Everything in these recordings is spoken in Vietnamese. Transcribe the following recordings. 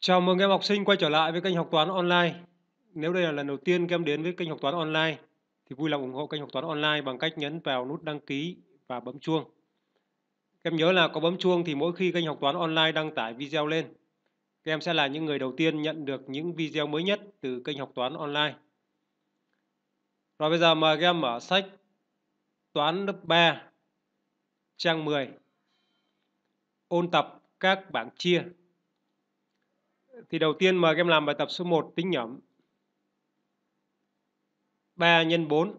Chào mừng em học sinh quay trở lại với kênh học toán online. Nếu đây là lần đầu tiên các em đến với kênh học toán online thì vui lòng ủng hộ kênh học toán online bằng cách nhấn vào nút đăng ký và bấm chuông. Các em nhớ là có bấm chuông thì mỗi khi kênh học toán online đăng tải video lên, các em sẽ là những người đầu tiên nhận được những video mới nhất từ kênh học toán online. Rồi bây giờ mời các em mở sách Toán lớp 3 trang 10 ôn tập các bảng chia thì đầu tiên mời các em làm bài tập số 1 tính nhẩm. 3 nhân 4.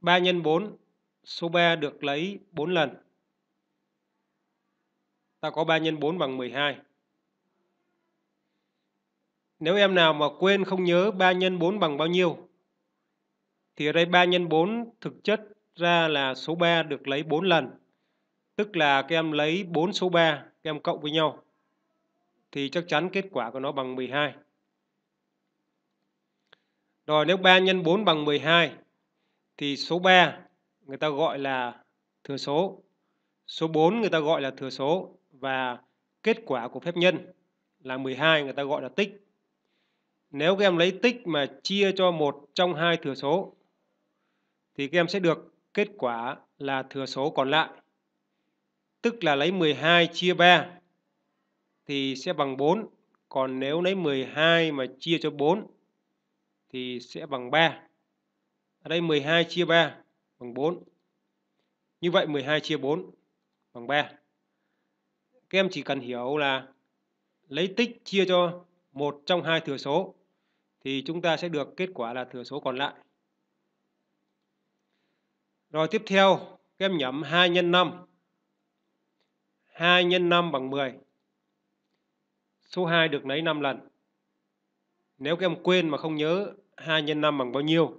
3 nhân 4, số 3 được lấy 4 lần. Ta có 3 nhân 4 bằng 12. Nếu em nào mà quên không nhớ 3 nhân 4 bằng bao nhiêu thì ở đây 3 nhân 4 thực chất ra là số 3 được lấy 4 lần. Tức là các em lấy 4 số 3 các em cộng với nhau thì chắc chắn kết quả của nó bằng 12. Rồi nếu 3 nhân 4 bằng 12 thì số 3 người ta gọi là thừa số, số 4 người ta gọi là thừa số và kết quả của phép nhân là 12 người ta gọi là tích. Nếu các em lấy tích mà chia cho một trong hai thừa số thì các em sẽ được kết quả là thừa số còn lại. Tức là lấy 12 chia 3 thì sẽ bằng 4. Còn nếu lấy 12 mà chia cho 4 thì sẽ bằng 3. Ở đây 12 chia 3 bằng 4. Như vậy 12 chia 4 bằng 3. Các em chỉ cần hiểu là lấy tích chia cho một trong hai thừa số thì chúng ta sẽ được kết quả là thừa số còn lại. Rồi tiếp theo, các em nhẩm 2 x 5. 2 x 5 bằng 10. Số 2 được lấy 5 lần. Nếu các em quên mà không nhớ 2 x 5 bằng bao nhiêu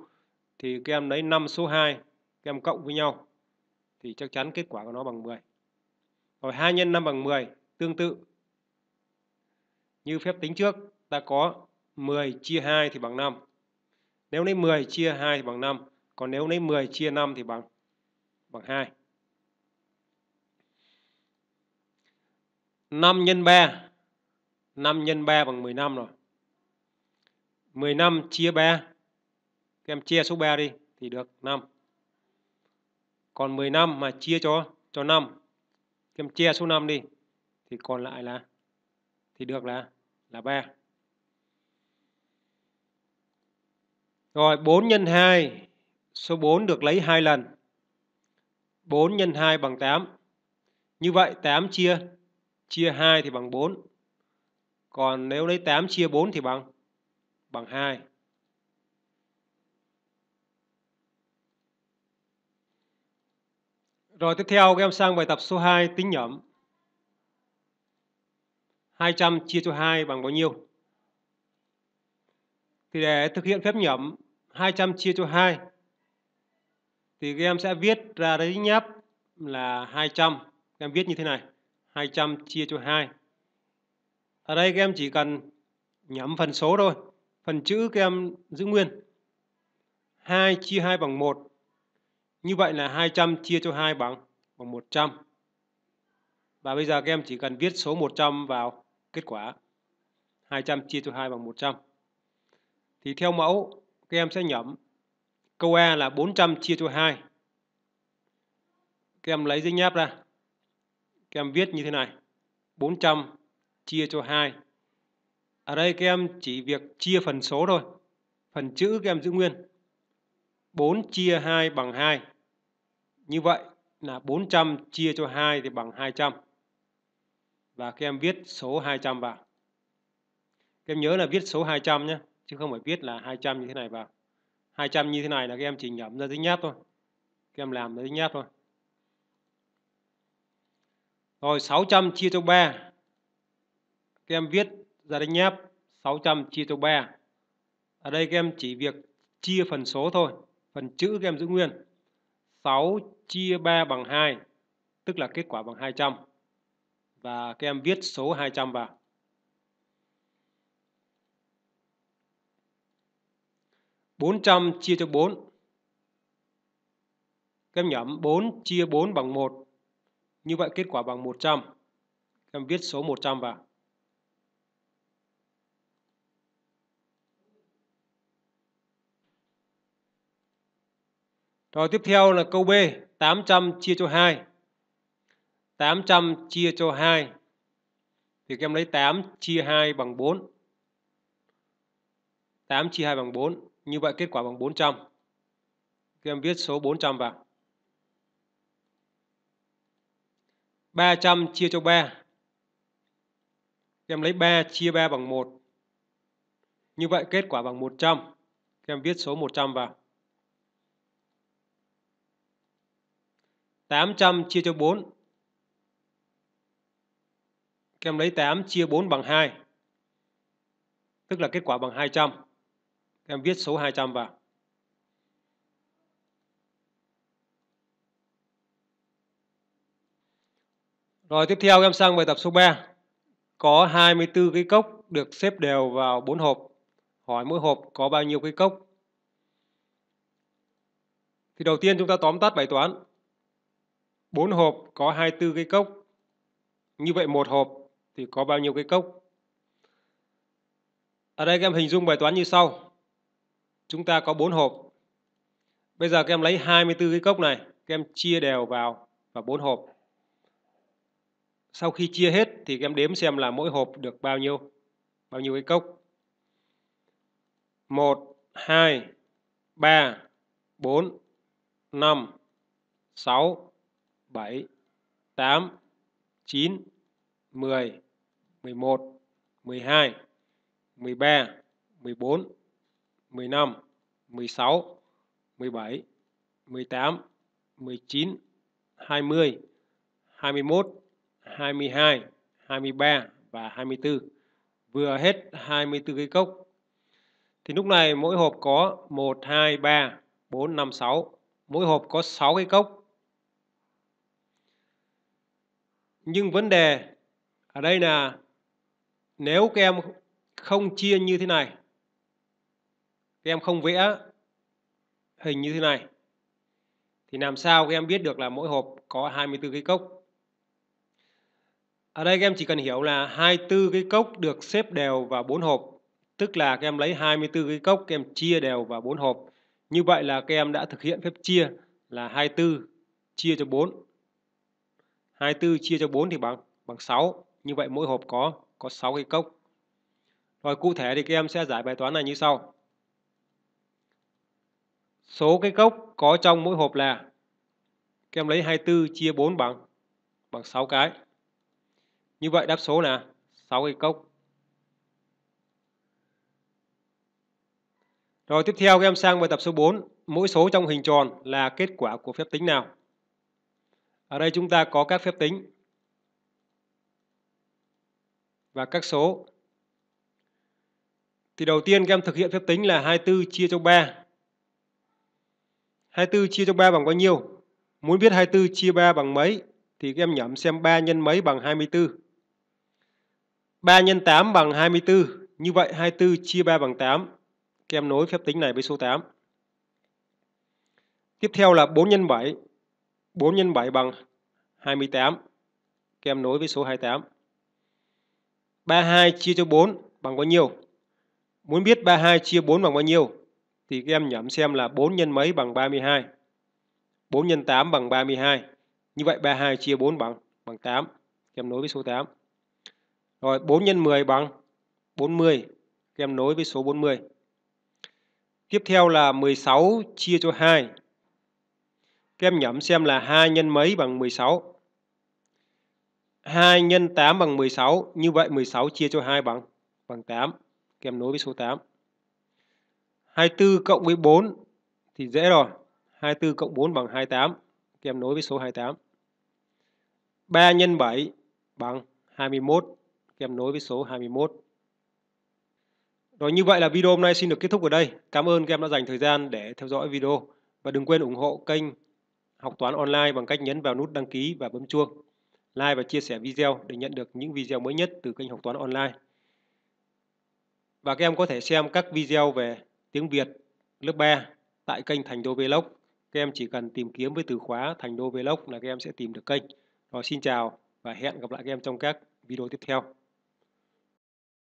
thì các em lấy 5 số 2 các em cộng với nhau thì chắc chắn kết quả của nó bằng 10. Rồi 2 x 5 bằng 10 tương tự như phép tính trước ta có 10 chia 2 thì bằng 5. Nếu lấy 10 chia 2 thì bằng 5, còn nếu lấy 10 chia 5 thì bằng bằng 2. 5 nhân 3 5 nhân 3 bằng năm rồi. năm chia 3. Các em chia số 3 đi thì được 5. Còn năm mà chia cho cho 5. Các em chia số 5 đi thì còn lại là thì được là là 3. Rồi 4 nhân 2 số 4 được lấy 2 lần. 4 nhân 2 bằng 8. Như vậy 8 chia chia 2 thì bằng 4. Còn nếu lấy 8 chia 4 thì bằng bằng 2. Rồi tiếp theo các em sang bài tập số 2 tính nhẩm. 200 chia cho 2 bằng bao nhiêu? Thì để thực hiện phép nhẩm 200 chia cho 2 thì các em sẽ viết ra đấy nháp là 200. Các em viết như thế này. 200 chia cho 2 ở đây các em chỉ cần nhắm phần số thôi. Phần chữ các em giữ nguyên. 2 chia 2 bằng 1. Như vậy là 200 chia cho 2 bằng bằng 100. Và bây giờ các em chỉ cần viết số 100 vào kết quả. 200 chia cho 2 bằng 100. Thì theo mẫu, các em sẽ nhẩm câu A là 400 chia cho 2. Các em lấy giấy nháp ra. Các em viết như thế này. 400 chia cho 2. Ở đây các em chỉ việc chia phần số thôi. Phần chữ các em giữ nguyên. 4 chia 2 bằng 2. Như vậy là 400 chia cho 2 thì bằng 200. Và các em viết số 200 vào. Các em nhớ là viết số 200 nhé. Chứ không phải viết là 200 như thế này vào. 200 như thế này là các em chỉ nhẩm ra tính nháp thôi. Các em làm ra tính nháp thôi. Rồi 600 chia cho 3 các em viết ra đánh nháp 600 chia cho 3. Ở đây các em chỉ việc chia phần số thôi, phần chữ các em giữ nguyên. 6 chia 3 bằng 2, tức là kết quả bằng 200. Và các em viết số 200 vào. bốn trăm chia cho bốn các em nhẩm bốn chia bốn bằng một như vậy kết quả bằng 100 các em viết số một trăm vào Rồi tiếp theo là câu B, 800 chia cho 2. 800 chia cho 2. Thì các em lấy 8 chia 2 bằng 4. 8 chia 2 bằng 4. Như vậy kết quả bằng 400. Các em viết số 400 vào. 300 chia cho 3. Các em lấy 3 chia 3 bằng 1. Như vậy kết quả bằng 100. Các em viết số 100 vào. 800 chia cho 4. Các em lấy 8 chia 4 bằng 2. Tức là kết quả bằng 200. Các em viết số 200 vào. Rồi tiếp theo em sang bài tập số 3. Có 24 cái cốc được xếp đều vào 4 hộp. Hỏi mỗi hộp có bao nhiêu cái cốc? Thì đầu tiên chúng ta tóm tắt bài toán. 4 hộp có 24 cái cốc. Như vậy một hộp thì có bao nhiêu cái cốc? Ở đây các em hình dung bài toán như sau. Chúng ta có 4 hộp. Bây giờ các em lấy 24 cái cốc này, các em chia đều vào và 4 hộp. Sau khi chia hết thì các em đếm xem là mỗi hộp được bao nhiêu, bao nhiêu cái cốc. 1 2 3 4 5 6 7, 8, 9, 10, 11, 12, 13, 14, 15, 16, 17, 18, 19, 20, 21, 22, 23 và 24. Vừa hết 24 cái cốc. Thì lúc này mỗi hộp có 1, 2, 3, 4, 5, 6. Mỗi hộp có 6 cái cốc nhưng vấn đề ở đây là nếu các em không chia như thế này các em không vẽ hình như thế này thì làm sao các em biết được là mỗi hộp có 24 cái cốc ở đây các em chỉ cần hiểu là 24 cái cốc được xếp đều vào 4 hộp tức là các em lấy 24 cái cốc các em chia đều vào 4 hộp như vậy là các em đã thực hiện phép chia là 24 chia cho 4 24 chia cho 4 thì bằng bằng 6. Như vậy mỗi hộp có có 6 cái cốc. Rồi cụ thể thì các em sẽ giải bài toán này như sau. Số cái cốc có trong mỗi hộp là các em lấy 24 chia 4 bằng bằng 6 cái. Như vậy đáp số là 6 cái cốc. Rồi tiếp theo các em sang bài tập số 4, mỗi số trong hình tròn là kết quả của phép tính nào? Ở đây chúng ta có các phép tính và các số. Thì đầu tiên các em thực hiện phép tính là 24 chia cho 3. 24 chia cho 3 bằng bao nhiêu? Muốn biết 24 chia 3 bằng mấy thì các em nhẩm xem 3 nhân mấy bằng 24. 3 nhân 8 bằng 24. Như vậy 24 chia 3 bằng 8. Các em nối phép tính này với số 8. Tiếp theo là 4 nhân 7 4 x 7 bằng 28. Các em nối với số 28. 32 chia cho 4 bằng bao nhiêu? Muốn biết 32 chia 4 bằng bao nhiêu thì các em nhẩm xem là 4 nhân mấy bằng 32. 4 nhân 8 bằng 32. Như vậy 32 chia 4 bằng bằng 8. Các nối với số 8. Rồi 4 nhân 10 bằng 40. Các em nối với số 40. Tiếp theo là 16 chia cho 2 các em nhẩm xem là 2 nhân mấy bằng 16. 2 nhân 8 bằng 16. Như vậy 16 chia cho 2 bằng bằng 8. Các em nối với số 8. 24 cộng với 4 thì dễ rồi. 24 cộng 4 bằng 28. Các em nối với số 28. 3 nhân 7 bằng 21. Các em nối với số 21. Rồi như vậy là video hôm nay xin được kết thúc ở đây. Cảm ơn các em đã dành thời gian để theo dõi video. Và đừng quên ủng hộ kênh học toán online bằng cách nhấn vào nút đăng ký và bấm chuông, like và chia sẻ video để nhận được những video mới nhất từ kênh học toán online. Và các em có thể xem các video về tiếng Việt lớp 3 tại kênh Thành Đô Vlog. Các em chỉ cần tìm kiếm với từ khóa Thành Đô Vlog là các em sẽ tìm được kênh. Rồi xin chào và hẹn gặp lại các em trong các video tiếp theo.